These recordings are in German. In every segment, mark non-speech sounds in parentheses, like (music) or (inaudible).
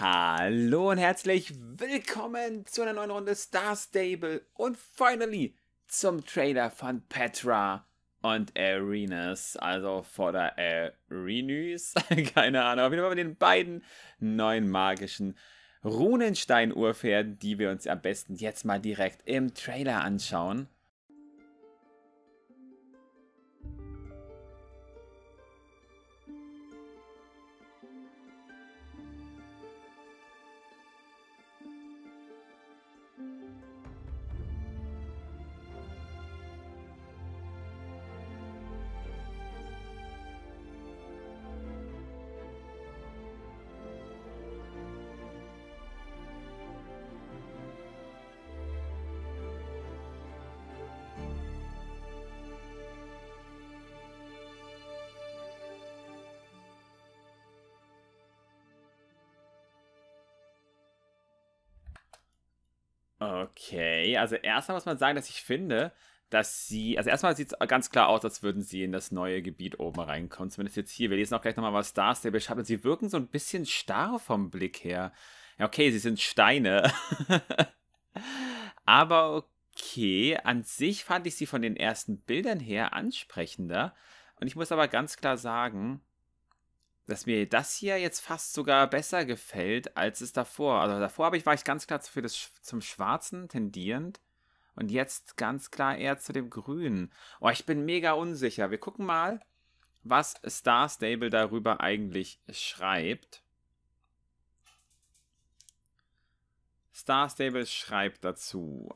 Hallo und herzlich willkommen zu einer neuen Runde Star Stable und finally zum Trailer von Petra und Arenas, also vor der Arenus, (laughs) keine Ahnung, auf jeden Fall mit den beiden neuen magischen Runenstein-Urpferden, die wir uns am besten jetzt mal direkt im Trailer anschauen. Okay, also erstmal muss man sagen, dass ich finde, dass sie, also erstmal sieht es ganz klar aus, als würden sie in das neue Gebiet oben reinkommen. Zumindest jetzt hier. Wir lesen auch gleich nochmal, was Star Stable schafft. sie wirken so ein bisschen starr vom Blick her. Ja, okay, sie sind Steine. (laughs) Aber okay, an sich fand ich sie von den ersten Bildern her ansprechender. Und ich muss aber ganz klar sagen, dass mir das hier jetzt fast sogar besser gefällt, als es davor. Also davor habe ich, war ich ganz klar für das, zum Schwarzen tendierend und jetzt ganz klar eher zu dem Grünen. Oh, ich bin mega unsicher. Wir gucken mal, was Star Stable darüber eigentlich schreibt. Star Stable schreibt dazu.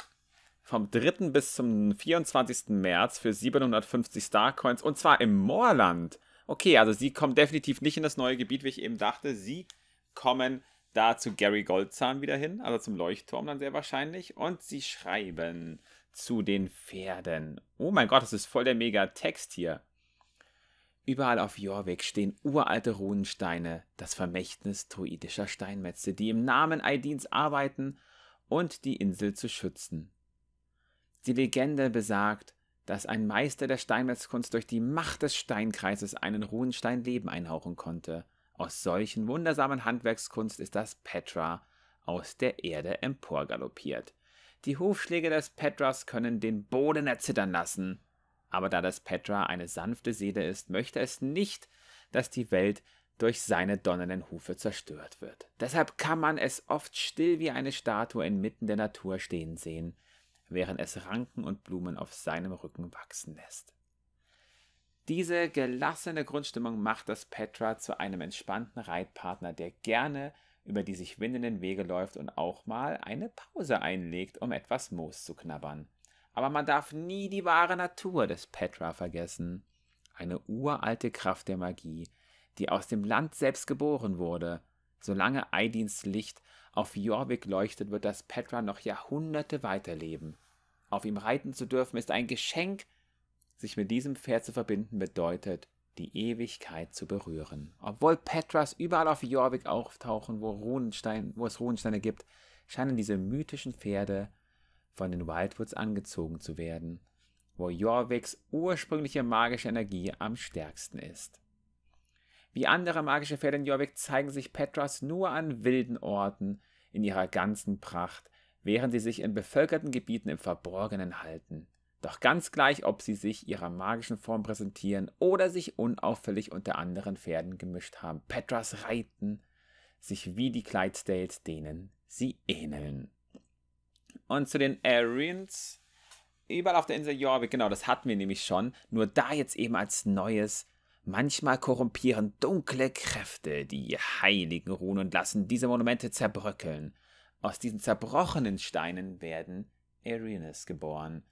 Vom 3. bis zum 24. März für 750 Starcoins und zwar im Moorland. Okay, also sie kommen definitiv nicht in das neue Gebiet, wie ich eben dachte. Sie kommen da zu Gary Goldzahn wieder hin, also zum Leuchtturm dann sehr wahrscheinlich. Und sie schreiben zu den Pferden. Oh mein Gott, das ist voll der Mega-Text hier. Überall auf Jorvik stehen uralte Runensteine, das Vermächtnis druidischer Steinmetze, die im Namen Aidins arbeiten und die Insel zu schützen. Die Legende besagt, dass ein Meister der Steinmetzkunst durch die Macht des Steinkreises einen Runenstein Leben einhauchen konnte. Aus solchen wundersamen Handwerkskunst ist das Petra aus der Erde emporgaloppiert. Die Hufschläge des Petras können den Boden erzittern lassen. Aber da das Petra eine sanfte Seele ist, möchte es nicht, dass die Welt durch seine donnernden Hufe zerstört wird. Deshalb kann man es oft still wie eine Statue inmitten der Natur stehen sehen während es Ranken und Blumen auf seinem Rücken wachsen lässt. Diese gelassene Grundstimmung macht das Petra zu einem entspannten Reitpartner, der gerne über die sich windenden Wege läuft und auch mal eine Pause einlegt, um etwas Moos zu knabbern. Aber man darf nie die wahre Natur des Petra vergessen. Eine uralte Kraft der Magie, die aus dem Land selbst geboren wurde, solange Aidins Licht auf Jorvik leuchtet wird das Petra noch Jahrhunderte weiterleben. Auf ihm reiten zu dürfen ist ein Geschenk. Sich mit diesem Pferd zu verbinden bedeutet, die Ewigkeit zu berühren. Obwohl Petras überall auf Jorvik auftauchen, wo, Runenstein, wo es Runensteine gibt, scheinen diese mythischen Pferde von den Wildwoods angezogen zu werden, wo Jorviks ursprüngliche magische Energie am stärksten ist. Wie andere magische Pferde in Jorvik zeigen sich Petras nur an wilden Orten, in ihrer ganzen Pracht, während sie sich in bevölkerten Gebieten im Verborgenen halten. Doch ganz gleich, ob sie sich ihrer magischen Form präsentieren oder sich unauffällig unter anderen Pferden gemischt haben, Petras reiten sich wie die Clydesdales, denen sie ähneln. Und zu den Arians, überall auf der Insel Jorvik, genau, das hatten wir nämlich schon, nur da jetzt eben als neues Manchmal korrumpieren dunkle Kräfte die heiligen Runen und lassen diese Monumente zerbröckeln. Aus diesen zerbrochenen Steinen werden Erines geboren.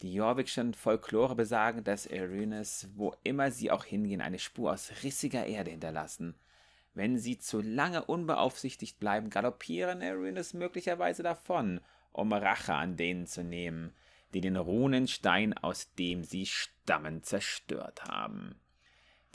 Die Jorvikschen Folklore besagen, dass Erines, wo immer sie auch hingehen, eine Spur aus rissiger Erde hinterlassen. Wenn sie zu lange unbeaufsichtigt bleiben, galoppieren Erines möglicherweise davon, um Rache an denen zu nehmen, die den Runenstein, aus dem sie stammen, zerstört haben.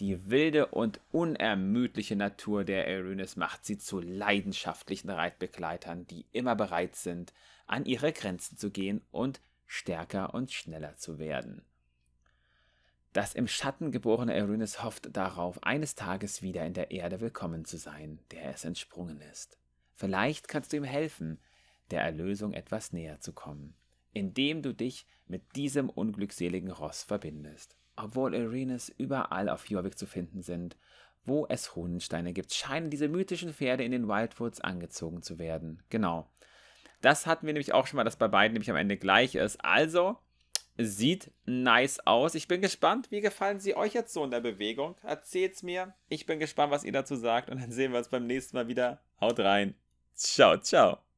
Die wilde und unermüdliche Natur der Erinis macht sie zu leidenschaftlichen Reitbegleitern, die immer bereit sind, an ihre Grenzen zu gehen und stärker und schneller zu werden. Das im Schatten geborene Erinis hofft darauf, eines Tages wieder in der Erde willkommen zu sein, der es entsprungen ist. Vielleicht kannst du ihm helfen, der Erlösung etwas näher zu kommen, indem du dich mit diesem unglückseligen Ross verbindest. Obwohl Arenas überall auf Jorvik zu finden sind, wo es Runensteine gibt, scheinen diese mythischen Pferde in den Wildwoods angezogen zu werden. Genau. Das hatten wir nämlich auch schon mal, dass bei beiden nämlich am Ende gleich ist. Also, sieht nice aus. Ich bin gespannt, wie gefallen sie euch jetzt so in der Bewegung? Erzählt's mir. Ich bin gespannt, was ihr dazu sagt. Und dann sehen wir uns beim nächsten Mal wieder. Haut rein. Ciao, ciao.